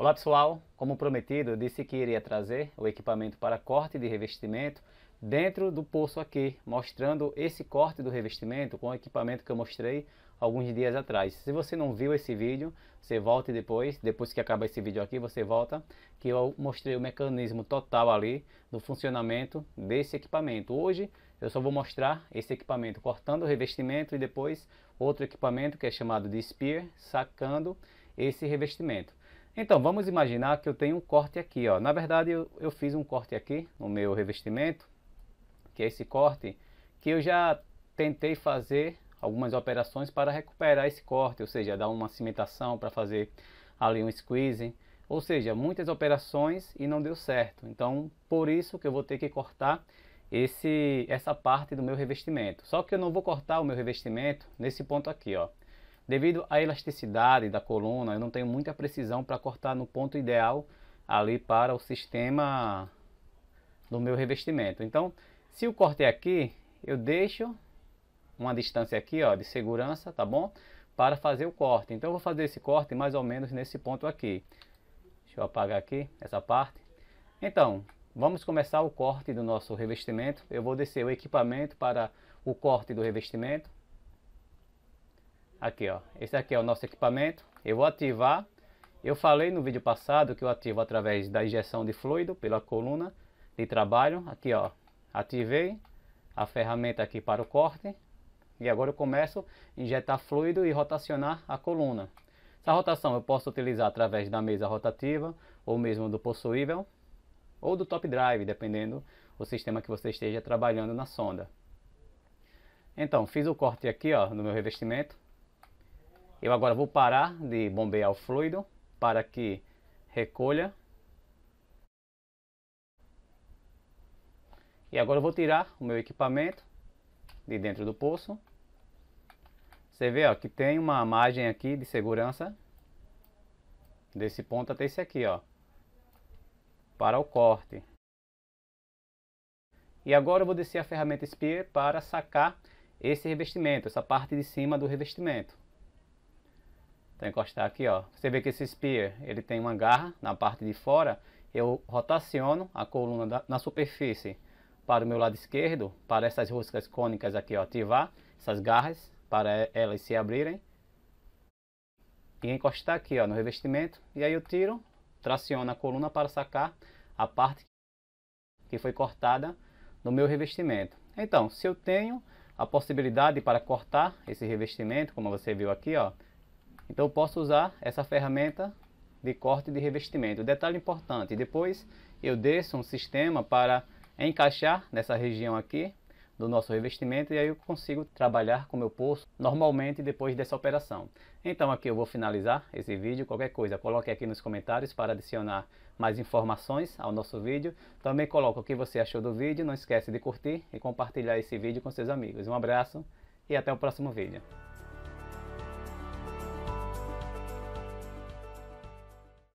Olá pessoal, como prometido, eu disse que iria trazer o equipamento para corte de revestimento dentro do poço aqui, mostrando esse corte do revestimento com o equipamento que eu mostrei alguns dias atrás. Se você não viu esse vídeo, você volte depois, depois que acaba esse vídeo aqui, você volta, que eu mostrei o mecanismo total ali do funcionamento desse equipamento. Hoje eu só vou mostrar esse equipamento cortando o revestimento e depois outro equipamento que é chamado de spear, sacando esse revestimento. Então, vamos imaginar que eu tenho um corte aqui. Ó. Na verdade, eu, eu fiz um corte aqui no meu revestimento, que é esse corte, que eu já tentei fazer algumas operações para recuperar esse corte, ou seja, dar uma cimentação para fazer ali um squeeze, ou seja, muitas operações e não deu certo. Então, por isso que eu vou ter que cortar esse, essa parte do meu revestimento. Só que eu não vou cortar o meu revestimento nesse ponto aqui, ó. Devido à elasticidade da coluna, eu não tenho muita precisão para cortar no ponto ideal ali para o sistema do meu revestimento. Então, se o corte é aqui, eu deixo uma distância aqui ó, de segurança, tá bom? Para fazer o corte. Então, eu vou fazer esse corte mais ou menos nesse ponto aqui. Deixa eu apagar aqui essa parte. Então, vamos começar o corte do nosso revestimento. Eu vou descer o equipamento para o corte do revestimento. Aqui, ó. Esse aqui é o nosso equipamento. Eu vou ativar. Eu falei no vídeo passado que eu ativo através da injeção de fluido pela coluna de trabalho. Aqui, ó. Ativei a ferramenta aqui para o corte. E agora eu começo a injetar fluido e rotacionar a coluna. Essa rotação eu posso utilizar através da mesa rotativa, ou mesmo do possuível, ou do top drive, dependendo do sistema que você esteja trabalhando na sonda. Então, fiz o corte aqui ó, no meu revestimento, eu agora vou parar de bombear o fluido para que recolha. E agora eu vou tirar o meu equipamento de dentro do poço. Você vê ó, que tem uma margem aqui de segurança desse ponto até esse aqui, ó, para o corte. E agora eu vou descer a ferramenta Spear para sacar esse revestimento, essa parte de cima do revestimento. Então encostar aqui, ó. Você vê que esse spear, ele tem uma garra na parte de fora. Eu rotaciono a coluna da, na superfície para o meu lado esquerdo, para essas roscas cônicas aqui, ó, ativar essas garras para elas se abrirem. E encostar aqui, ó, no revestimento. E aí eu tiro, traciono a coluna para sacar a parte que foi cortada no meu revestimento. Então, se eu tenho a possibilidade para cortar esse revestimento, como você viu aqui, ó, então eu posso usar essa ferramenta de corte de revestimento. Detalhe importante, depois eu desço um sistema para encaixar nessa região aqui do nosso revestimento e aí eu consigo trabalhar com meu poço normalmente depois dessa operação. Então aqui eu vou finalizar esse vídeo, qualquer coisa coloque aqui nos comentários para adicionar mais informações ao nosso vídeo. Também coloque o que você achou do vídeo, não esquece de curtir e compartilhar esse vídeo com seus amigos. Um abraço e até o próximo vídeo.